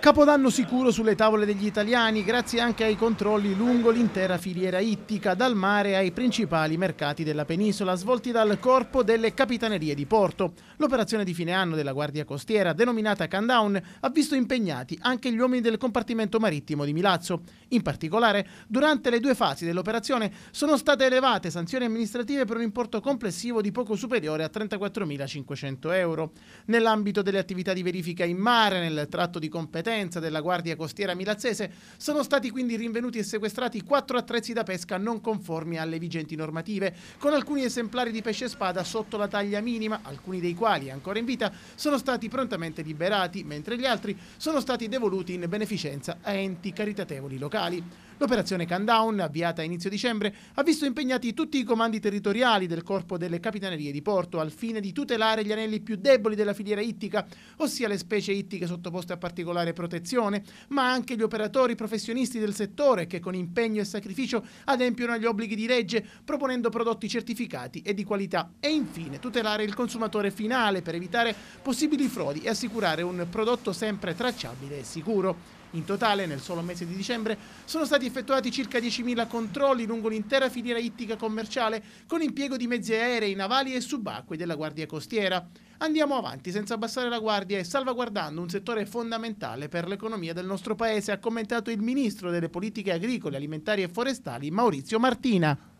Capodanno sicuro sulle tavole degli italiani grazie anche ai controlli lungo l'intera filiera ittica, dal mare ai principali mercati della penisola, svolti dal Corpo delle Capitanerie di Porto. L'operazione di fine anno della Guardia Costiera, denominata Countdown, ha visto impegnati anche gli uomini del compartimento marittimo di Milazzo. In particolare, durante le due fasi dell'operazione sono state elevate sanzioni amministrative per un importo complessivo di poco superiore a 34.500 euro. Nell'ambito delle attività di verifica in mare, nel tratto di competenza, competenza della Guardia Costiera Milazzese, sono stati quindi rinvenuti e sequestrati quattro attrezzi da pesca non conformi alle vigenti normative, con alcuni esemplari di pesce spada sotto la taglia minima, alcuni dei quali ancora in vita, sono stati prontamente liberati, mentre gli altri sono stati devoluti in beneficenza a enti caritatevoli locali. L'operazione Countdown, avviata a inizio dicembre, ha visto impegnati tutti i comandi territoriali del Corpo delle Capitanerie di Porto al fine di tutelare gli anelli più deboli della filiera ittica, ossia le specie ittiche sottoposte a particolare protezione, ma anche gli operatori professionisti del settore che con impegno e sacrificio adempiono agli obblighi di legge proponendo prodotti certificati e di qualità e infine tutelare il consumatore finale per evitare possibili frodi e assicurare un prodotto sempre tracciabile e sicuro. In totale, nel solo mese di dicembre, sono stati effettuati circa 10.000 controlli lungo l'intera filiera ittica commerciale con impiego di mezzi aerei, navali e subacquei della Guardia Costiera. Andiamo avanti senza abbassare la guardia e salvaguardando un settore fondamentale per l'economia del nostro paese, ha commentato il ministro delle politiche agricole, alimentari e forestali Maurizio Martina.